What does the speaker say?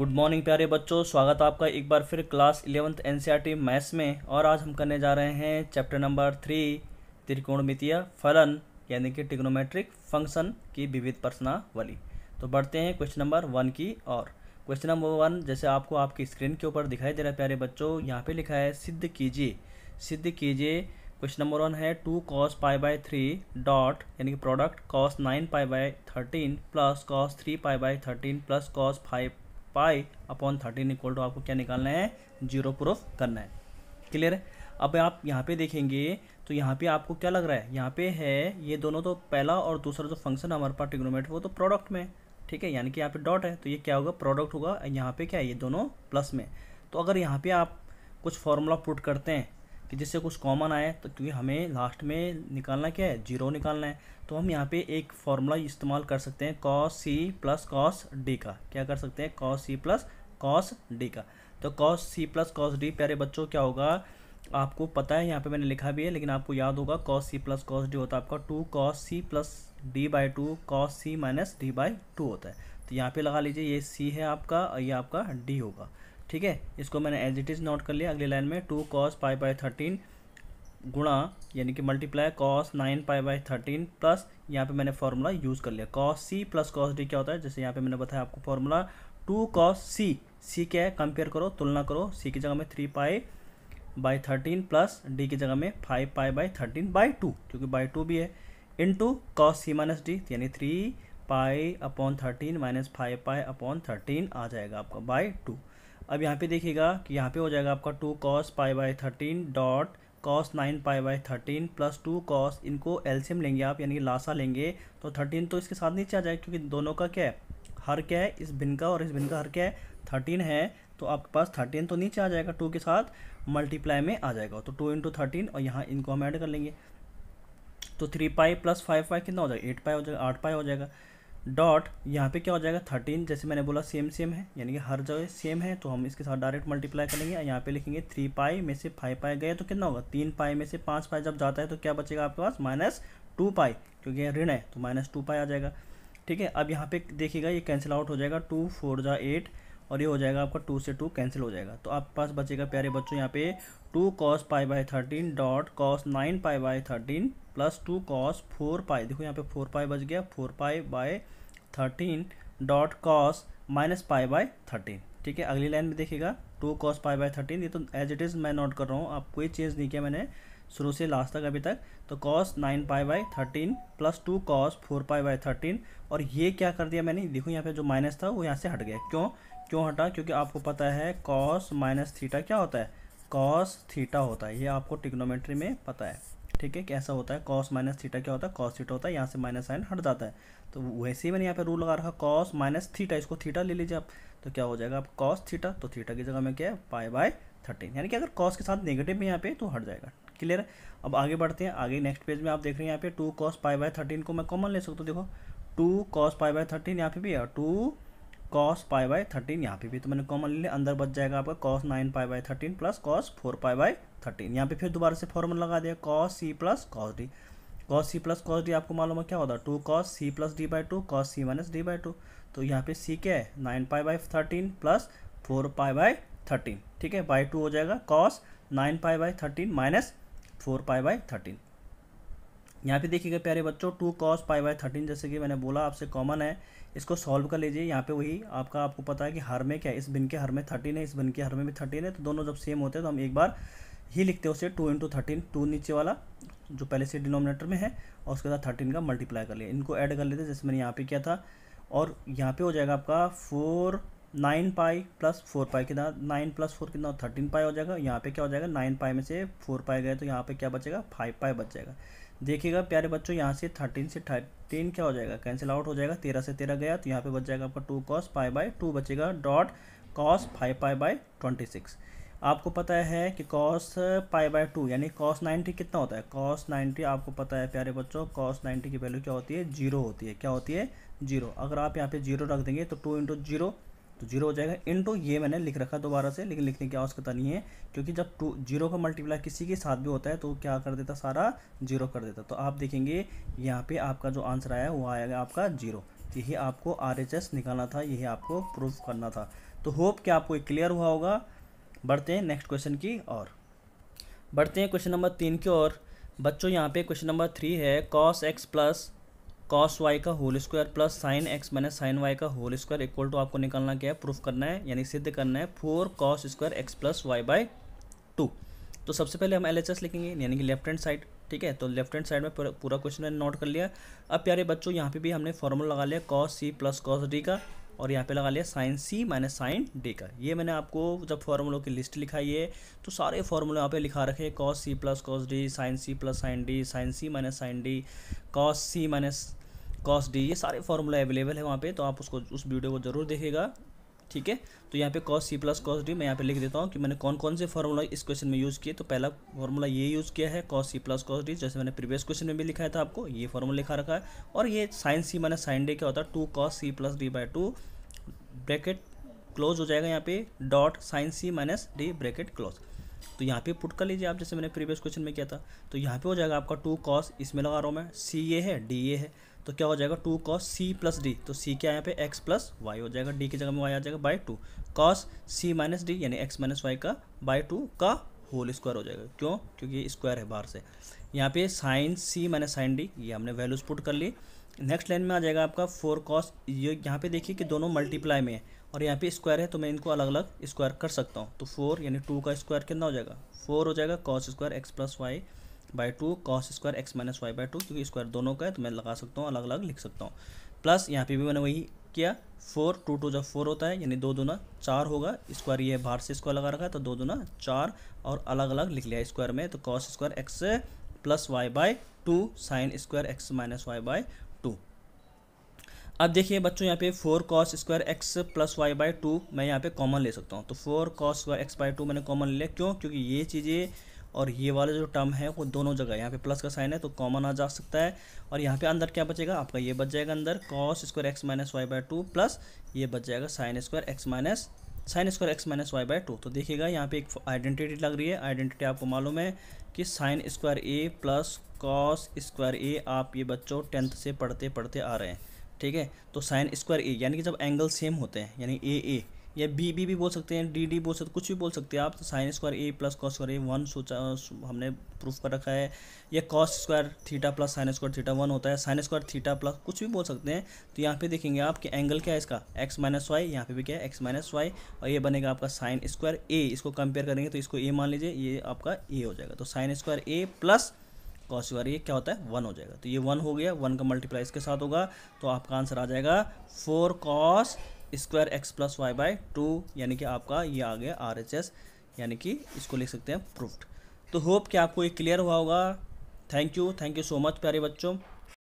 good morning प्यारे बच्चों स्वागत है आपका एक बार फिर क्लास इलेवंथ टी e मैथ्स में और आज हम करने जा रहे हैं चैप्टर नंबर थ्री त्रिकोणमितीय फलन यानी कि टिग्नोमेट्रिक फंक्शन की विविध प्रश्नावली तो बढ़ते हैं क्वेश्चन नंबर वन की और क्वेश्चन नंबर वन जैसे आपको आपकी स्क्रीन के ऊपर दिखाई दे रहा है प्यारे बच्चों यहाँ पर लिखा है सिद्ध कीजिए सिद्ध कीजिए क्वेश्चन नंबर वन है two cos pi by three dot यानी कि product cos nine pi by thirteen plus cos three pi by thirteen plus cos five pi upon thirteen equal to आपको क्या निकालना है जीरो प्रूफ करना है clear है अब आप यहाँ पे देखेंगे तो यहाँ पे आपको क्या लग रहा है यहाँ पे है ये दोनों तो पहला और दूसरा जो फंक्शन हमारे पास टिग्नोमेट्री वो तो प्रोडक्ट में ठीक है यानी कि यहाँ पे डॉट है तो ये क्या होगा प्रोडक्ट होगा यहाँ पे क्या है ये दोनों प्लस में तो अगर यहाँ पे आप कुछ फॉर्मूला पुट करते हैं कि जिससे कुछ कॉमन आए तो क्योंकि हमें लास्ट में निकालना क्या है जीरो निकालना है तो हम यहाँ पे एक फार्मूला इस्तेमाल कर सकते हैं cos C plus cos D का क्या कर सकते हैं cos C plus cos D का तो cos C plus cos D प्यारे बच्चों क्या होगा आपको पता है यहाँ पे मैंने लिखा भी है लेकिन आपको याद होगा cos C plus cos D होता है आपका two cos C plus D by two cos C minus D by two होता है तो यहाँ पे लगा लीजिए ये सी है आपका और ये आपका डी होगा ठीक है इसको मैंने एज इट इज़ नोट कर लिया अगली लाइन में two cos pi by thirteen गुणा यानी कि multiply cos nine pi by thirteen plus यहाँ पे मैंने फॉर्मूला यूज़ कर लिया cos C plus cos D क्या होता है जैसे यहाँ पे मैंने बताया आपको formula two cos C C क्या है कंपेयर करो तुलना करो सी की जगह में three pi by thirteen plus D की जगह में five pi by thirteen by two क्योंकि बाई टू भी है in two cos C minus D यानी three pi upon thirteen minus five pi upon thirteen आ जाएगा आपका बाई टू अब यहाँ पे देखिएगा कि यहाँ पे हो जाएगा आपका two cos pi by thirteen dot cos nine pi by thirteen plus two cos इनको एल्शियम लेंगे आप यानी कि लासा लेंगे तो थर्टीन तो इसके साथ नीचे आ जाएगा क्योंकि दोनों का क्या है हर क्या है इस भिन का और इस भिन का हर क्या है थर्टीन है तो आपके पास थर्टीन तो नीचे आ जाएगा टू के साथ मल्टीप्लाई में आ जाएगा तो टू इंटू थर्टीन और यहाँ इनको हम ऐड कर लेंगे तो three pi plus five pi कितना हो जाएगा एट पाई हो जाएगा आठ पाई हो जाएगा डॉट यहाँ पे क्या हो जाएगा थर्टीन जैसे मैंने बोला सेम सेम है यानी कि हर जगह सेम है तो हम इसके साथ डायरेक्ट मल्टीप्लाई करेंगे यहाँ पे लिखेंगे थ्री पाई में से फाइव पाई गए तो कितना होगा तीन पाई में से पाँच पाई जब जाता है तो क्या बचेगा आपके पास माइनस टू पाई क्योंकि ऋण है तो माइनस टू पाई आ जाएगा ठीक है अब यहाँ पे देखिएगा ये कैंसिल आउट हो जाएगा टू फोर जा एट और ये हो जाएगा आपका टू से टू कैंसिल हो जाएगा तो आपके पास बचेगा प्यारे बच्चों यहाँ पे two cos pi by thirteen dot cos nine pi by thirteen plus two cos four pi देखो यहाँ पे फोर पाई बच गया four pi by thirteen dot cos minus pi by thirteen ठीक है अगली लाइन में देखिएगा two cos pi by thirteen ये तो एज इट इज़ मैं नोट कर रहा हूँ आप कोई चेंज नहीं किया मैंने शुरू से लास्ट तक अभी तक तो cos nine pi by thirteen plus two cos four pi by thirteen और ये क्या कर दिया मैंने देखो यहाँ पे जो माइनस था वो यहाँ से हट गया क्यों क्यों हटा क्योंकि आपको पता है कॉस माइनस थीटा क्या होता है कॉस थीटा होता है ये आपको टिक्नोमेट्री में पता है ठीक है कैसा होता है कॉस माइनस थीटा क्या होता है कॉस थीटा होता है यहाँ से माइनस साइन हट जाता है तो वैसे ही मैंने यहाँ पे रूल लगा रखा कॉस माइनस थीटा इसको थीटा ले लीजिए आप तो क्या हो जाएगा आप कॉस थीटा तो थीटा की जगह में क्या है पाई बाय थर्टीन यानी कि अगर कॉस के साथ नेगेटिव में यहाँ पे तो हट जाएगा क्लियर है अब आगे बढ़ते हैं आगे नेक्स्ट पेज में आप देख रहे हैं यहाँ पे two cos pi by thirteen को मैं कॉमन ले सकता हूँ देखो two cos pi by thirteen यहाँ पे भी है two cos pi by thirteen यहाँ पे भी तो मैंने कॉमन ले लिया अंदर बच जाएगा आपका cos nine pi by thirteen plus cos four pi by thirteen यहाँ पे फिर दोबारा से फॉर्मल लगा दिया cos C plus cos D cos C plus cos D आपको मालूम है क्या होता है two cos C plus D by two cos C minus D by two तो यहाँ पे सी क्या है nine pi by thirteen plus four pi by thirteen ठीक है बाई टू हो जाएगा cos nine pi by thirteen minus four pi by thirteen यहाँ पे देखिएगा प्यारे बच्चों two cos pi by thirteen जैसे कि मैंने बोला आपसे कॉमन है इसको सॉल्व कर लीजिए यहाँ पे वही आपका आपको पता है कि हर में क्या है इस बिन के हर में थर्टीन है इस बिन के हर में भी थर्टीन है तो दोनों जब सेम होते हैं तो हम एक बार ही लिखते हैं उसे टू इंटू थर्टीन टू नीचे वाला जो पहले से डिनोमिनेटर में है और उसके साथ थर्टीन का मल्टीप्लाई कर लिया इनको ऐड कर लेते हैं जैसे मैंने यहाँ पे किया था और यहाँ पे हो जाएगा आपका four nine pi plus four pi कितना नाइन प्लस फोर कितना थर्टीन पाई हो जाएगा यहाँ पे क्या हो जाएगा नाइन पाई में से फोर पाई गए तो यहाँ पे क्या बचेगा फाइव पाई बच जाएगा देखिएगा प्यारे बच्चों यहाँ से थर्टीन से थर्टीन क्या हो जाएगा कैंसिल आउट हो जाएगा तेरह से तेरह गया तो यहाँ पे बच जाएगा आपका two cos pi by two बचेगा dot cos five pi by twenty six आपको पता है कि कॉस पाई बाई टू यानी कॉस नाइन्टी कितना होता है कॉस नाइन्टी आपको पता है प्यारे बच्चों कॉस नाइन्टी की वैल्यू क्या होती है जीरो होती है क्या होती है जीरो अगर आप यहाँ पे जीरो रख देंगे तो टू इंटू जीरो तो जीरो हो जाएगा टू ये मैंने लिख रखा दोबारा से लेकिन लिखने की आवश्यकता नहीं है क्योंकि जब टू जीरो का मल्टीप्लाई किसी के साथ भी होता है तो क्या कर देता सारा जीरो कर देता तो आप देखेंगे यहाँ पे आपका जो आंसर आया वो आएगा आपका जीरो यही आपको आर निकालना था यही आपको प्रूफ करना था तो होप कि आपको क्लियर हुआ होगा बढ़ते हैं नेक्स्ट क्वेश्चन की और बढ़ते हैं क्वेश्चन नंबर तीन की ओर बच्चों यहाँ पे क्वेश्चन नंबर थ्री है cos X plus cos Y का whole square plus sine X minus sine Y का होल स्क्वायर इक्वल टू आपको निकालना क्या है प्रूफ करना है यानी सिद्ध करना है four cos square x plus Y by two तो सबसे पहले हम एल एच एस लिखेंगे यानी कि लेफ्ट हैंड साइड ठीक है तो लेफ्ट हैंड साइड में पूरा क्वेश्चन नोट कर लिया अब प्यारे बच्चों यहाँ पे भी हमने फॉर्मूला लगा लिया cos C plus cos D का और यहाँ पे लगा लिया sine C minus sine D का ये मैंने आपको जब फॉर्मूलों की लिस्ट लिखाई है तो सारे फॉर्मूले यहाँ पे लिखा रखे हैं cos C plus cos D sine C plus sine D sine C minus sine D cos C minus cos D ये सारे फार्मूला अवेलेबल है वहाँ पे तो आप उसको उस वीडियो को ज़रूर देखेगा ठीक है तो यहाँ पे cos C plus cos D मैं यहाँ पे लिख देता हूँ कि मैंने कौन कौन से फार्मूला इस क्वेश्चन में यूज़ किए तो पहला फार्मूला ये यूज़ किया है cos C plus cos D जैसे मैंने प्रीवियस क्वेश्चन में भी लिखा था आपको ये फार्मूला लिखा रखा है और ये साइन सी मैंने साइन डे क्या होता है two cos C plus D by two bracket close हो जाएगा यहाँ पे dot sine C minus D bracket close तो यहाँ पे पुट कर लीजिए आप जैसे मैंने प्रीवियस क्वेश्चन में किया था तो यहाँ पे हो जाएगा आपका टू कॉस इसमें लगा रहा हूँ मैं सी ए है डी ए है तो क्या हो जाएगा two cos C plus D तो सी क्या यहाँ पे एक्स प्लस वाई हो जाएगा डी की जगह में वाई आ जाएगा by two cos C minus D यानी एक्स माइनस वाई का बाई टू का होल स्क्वायर हो जाएगा क्यों क्योंकि स्क्वायर है बाहर से यहाँ पे sine C minus sine D ये हमने वैल्यूज पुट कर ली नेक्स्ट लाइन में आ जाएगा आपका फोर कॉस ये यहाँ पे देखिए कि दोनों मल्टीप्लाई में है और यहाँ पे स्क्वायर है तो मैं इनको अलग अलग स्क्वायर कर सकता हूँ तो फोर यानी टू का स्क्वायर कितना हो जाएगा फोर हो जाएगा cos square x plus y by two cos square x minus y by two क्योंकि स्क्वायर दोनों का है तो मैं लगा सकता हूँ अलग अलग लिख सकता हूँ प्लस यहाँ पे भी मैंने वही किया फोर टू टू जब फोर होता है यानी दो दूना चार होगा स्क्वायर ये बाहर से स्क्वायर लगा रखा है तो दो दूना चार और अलग अलग लिख लिया स्क्वायर में तो cos square x plus Y by two sine square x minus y by अब देखिए बच्चों यहाँ पे four cos square x plus y by two मैं यहाँ पे कॉमन ले सकता हूँ तो four cos square x by two मैंने कॉमन लिया क्यों क्योंकि ये चीज़ें और ये वाले जो टर्म है वो दोनों जगह यहाँ पे प्लस का साइन है तो कॉमन आ जा सकता है और यहाँ पे अंदर क्या बचेगा आपका ये बच जाएगा अंदर cos square x minus y by two plus ये बच जाएगा sine square x minus sine square x minus y by two तो देखिएगा यहाँ पे एक आइडेंटिटी लग रही है आइडेंटिटी आपको मालूम है कि sine square a plus cos square a आप ये बच्चों टेंथ से पढ़ते पढ़ते आ रहे हैं ठीक है तो साइन स्क्वायर ए यानी कि जब एंगल सेम होते हैं यानी ए ए या बी बी भी बोल सकते हैं डी डी बोल सकते कुछ भी बोल सकते हैं आप तो sine square a plus cos square a one सोचा हमने प्रूफ कर रखा है या cos square theta plus sine square theta one होता है साइन स्क्वायर थीटा प्लस कुछ भी बोल सकते हैं तो यहाँ पे देखेंगे आप कि एंगल क्या है इसका एक्स माइनस वाई यहाँ पे भी क्या है एक्स माइनस वाई और ये बनेगा आपका साइन स्क्वायर ए इसको कंपेयर करेंगे तो इसको ए मान लीजिए ये आपका ए हो जाएगा तो sine square a plus cos square ये क्या होता है वन हो जाएगा तो ये वन हो गया वन का मल्टीप्लाई इसके साथ होगा तो आपका आंसर आ जाएगा four cos square x plus y by two यानी कि आपका ये आ गया आर एच एस यानी कि इसको लिख सकते हैं प्रूफ्ड तो होप कि आपको ये क्लियर हुआ होगा thank you thank you so much प्यारे बच्चों